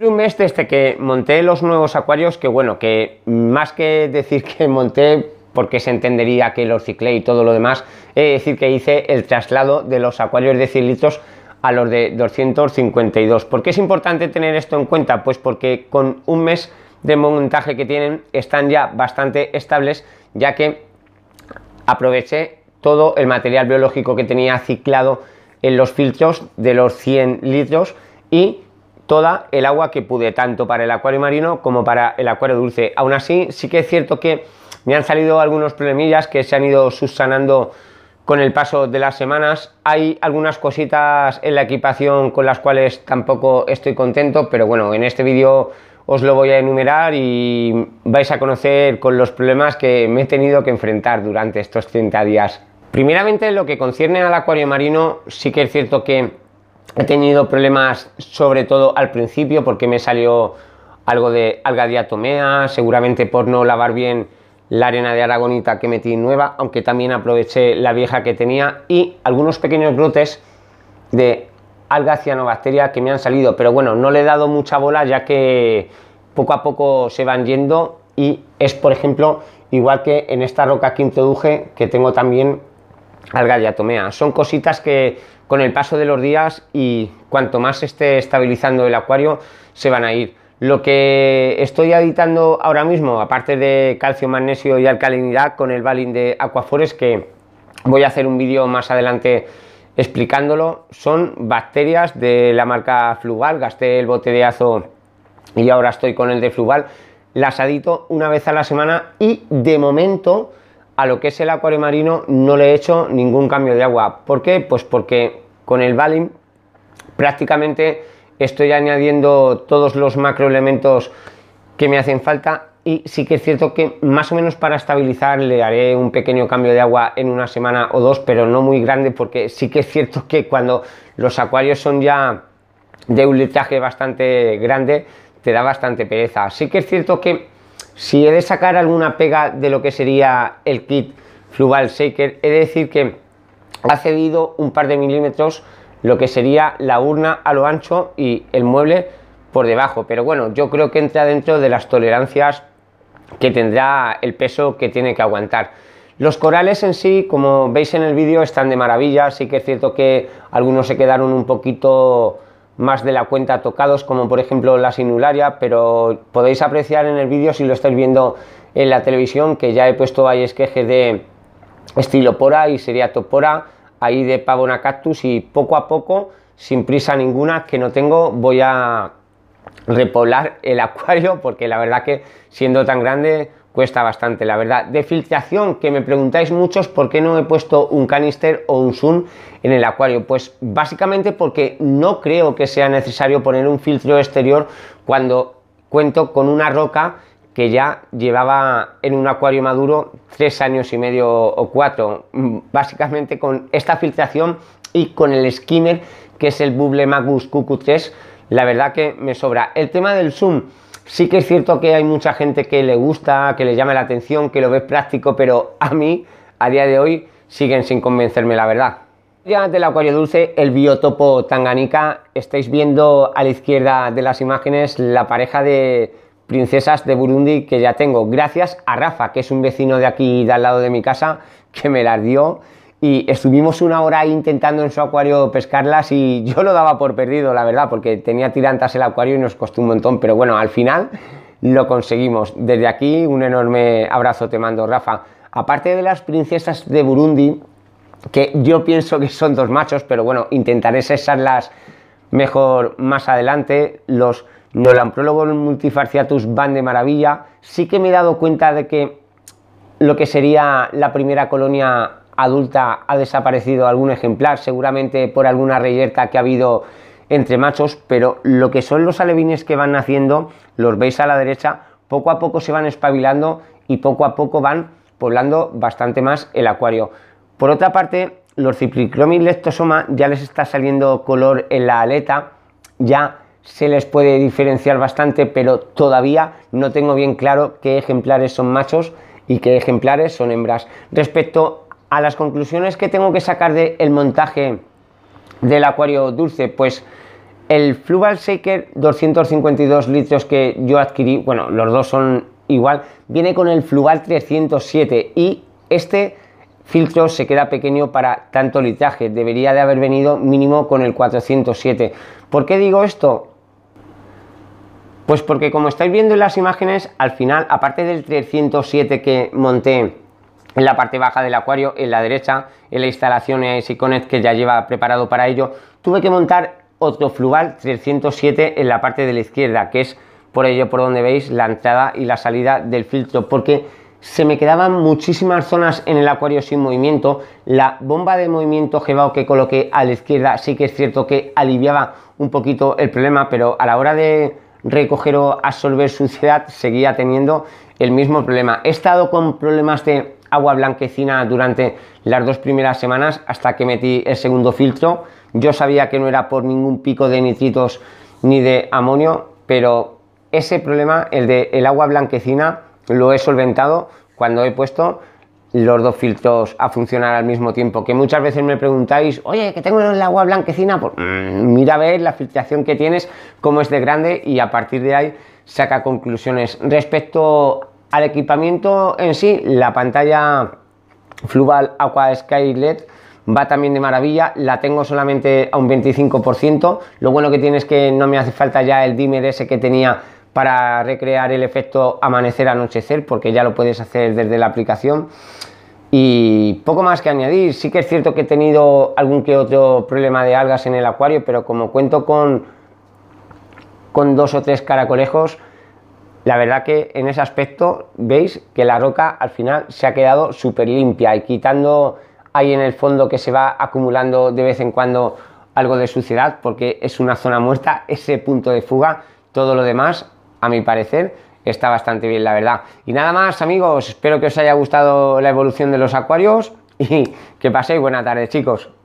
Un mes desde este que monté los nuevos acuarios, que bueno, que más que decir que monté, porque se entendería que los ciclé y todo lo demás, es decir que hice el traslado de los acuarios de 100 a los de 252. ¿Por qué es importante tener esto en cuenta? Pues porque con un mes de montaje que tienen están ya bastante estables, ya que aproveché todo el material biológico que tenía ciclado en los filtros de los 100 litros y toda el agua que pude, tanto para el acuario marino como para el acuario dulce. Aún así, sí que es cierto que me han salido algunos problemillas que se han ido subsanando con el paso de las semanas. Hay algunas cositas en la equipación con las cuales tampoco estoy contento, pero bueno, en este vídeo os lo voy a enumerar y vais a conocer con los problemas que me he tenido que enfrentar durante estos 30 días. Primeramente, lo que concierne al acuario marino, sí que es cierto que he tenido problemas, sobre todo al principio, porque me salió algo de alga diatomea, seguramente por no lavar bien la arena de aragonita que metí nueva, aunque también aproveché la vieja que tenía y algunos pequeños brotes de alga cianobacteria que me han salido, pero bueno, no le he dado mucha bola ya que poco a poco se van yendo y es por ejemplo igual que en esta roca que introduje que tengo también alga diatomea. Son cositas que con el paso de los días y cuanto más esté estabilizando el acuario, se van a ir. Lo que estoy editando ahora mismo, aparte de calcio, magnesio y alcalinidad, con el balín de Aquafores, que voy a hacer un vídeo más adelante explicándolo, son bacterias de la marca Fluval. Gasté el bote de azo y ahora estoy con el de Fluval. Las adito una vez a la semana y de momento a lo que es el acuario marino no le he hecho ningún cambio de agua. ¿Por qué? Pues porque con el Valim prácticamente estoy añadiendo todos los macroelementos que me hacen falta y sí que es cierto que más o menos para estabilizar le haré un pequeño cambio de agua en una semana o dos, pero no muy grande porque sí que es cierto que cuando los acuarios son ya de un litraje bastante grande te da bastante pereza. Sí que es cierto que si he de sacar alguna pega de lo que sería el kit Fluval Shaker, he de decir que ha cedido un par de milímetros lo que sería la urna a lo ancho y el mueble por debajo. Pero bueno, yo creo que entra dentro de las tolerancias que tendrá el peso que tiene que aguantar. Los corales en sí, como veis en el vídeo, están de maravilla. Sí que es cierto que algunos se quedaron un poquito más de la cuenta tocados, como por ejemplo la sinularia, pero podéis apreciar en el vídeo si lo estáis viendo en la televisión que ya he puesto ahí esquejes de estilopora y sería topora, ahí de pavona cactus y poco a poco, sin prisa ninguna que no tengo, voy a repoblar el acuario porque la verdad que siendo tan grande cuesta bastante, la verdad. De filtración, que me preguntáis muchos por qué no he puesto un canister o un zoom en el acuario. Pues básicamente porque no creo que sea necesario poner un filtro exterior cuando cuento con una roca que ya llevaba en un acuario maduro tres años y medio o cuatro. Mm, básicamente con esta filtración y con el skimmer que es el Bubble Magus QQ3, la verdad que me sobra. El tema del zoom Sí que es cierto que hay mucha gente que le gusta, que le llama la atención, que lo ve práctico, pero a mí, a día de hoy, siguen sin convencerme la verdad. Ya del acuario dulce, el biotopo Tanganica, estáis viendo a la izquierda de las imágenes la pareja de princesas de Burundi que ya tengo, gracias a Rafa, que es un vecino de aquí, de al lado de mi casa, que me las dio y estuvimos una hora intentando en su acuario pescarlas y yo lo daba por perdido, la verdad, porque tenía tirantas el acuario y nos costó un montón, pero bueno, al final lo conseguimos. Desde aquí un enorme abrazo te mando, Rafa. Aparte de las princesas de Burundi, que yo pienso que son dos machos, pero bueno, intentaré cesarlas mejor más adelante, los nolamprólogos multifarciatus van de maravilla. Sí que me he dado cuenta de que lo que sería la primera colonia adulta ha desaparecido algún ejemplar, seguramente por alguna reyerta que ha habido entre machos, pero lo que son los alevines que van naciendo, los veis a la derecha, poco a poco se van espabilando y poco a poco van poblando bastante más el acuario. Por otra parte, los cipricromis lectosoma ya les está saliendo color en la aleta, ya se les puede diferenciar bastante, pero todavía no tengo bien claro qué ejemplares son machos y qué ejemplares son hembras. Respecto a las conclusiones que tengo que sacar del montaje del acuario dulce, pues el Fluval Shaker 252 litros que yo adquirí, bueno, los dos son igual, viene con el Fluval 307 y este filtro se queda pequeño para tanto litraje, debería de haber venido mínimo con el 407. ¿Por qué digo esto? Pues porque como estáis viendo en las imágenes, al final, aparte del 307 que monté en la parte baja del acuario, en la derecha, en la instalación CONNECT que ya lleva preparado para ello. Tuve que montar otro fluval 307 en la parte de la izquierda, que es por ello por donde veis la entrada y la salida del filtro, porque se me quedaban muchísimas zonas en el acuario sin movimiento. La bomba de movimiento Gebao que coloqué a la izquierda sí que es cierto que aliviaba un poquito el problema, pero a la hora de recoger o absorber suciedad seguía teniendo el mismo problema. He estado con problemas de agua blanquecina durante las dos primeras semanas hasta que metí el segundo filtro. Yo sabía que no era por ningún pico de nitritos ni de amonio, pero ese problema, el de el agua blanquecina, lo he solventado cuando he puesto los dos filtros a funcionar al mismo tiempo. Que muchas veces me preguntáis, oye, que tengo el agua blanquecina, pues mm, mira a ver la filtración que tienes, cómo es de grande y a partir de ahí saca conclusiones. Respecto al equipamiento en sí, la pantalla Fluval Aqua Sky LED va también de maravilla, la tengo solamente a un 25%, lo bueno que tiene es que no me hace falta ya el dimmer ese que tenía para recrear el efecto amanecer-anochecer, porque ya lo puedes hacer desde la aplicación. Y poco más que añadir, sí que es cierto que he tenido algún que otro problema de algas en el acuario, pero como cuento con, con dos o tres caracolejos, la verdad que en ese aspecto veis que la roca al final se ha quedado súper limpia y quitando ahí en el fondo que se va acumulando de vez en cuando algo de suciedad porque es una zona muerta, ese punto de fuga, todo lo demás, a mi parecer, está bastante bien la verdad. Y nada más amigos, espero que os haya gustado la evolución de los acuarios y que paséis buena tarde chicos.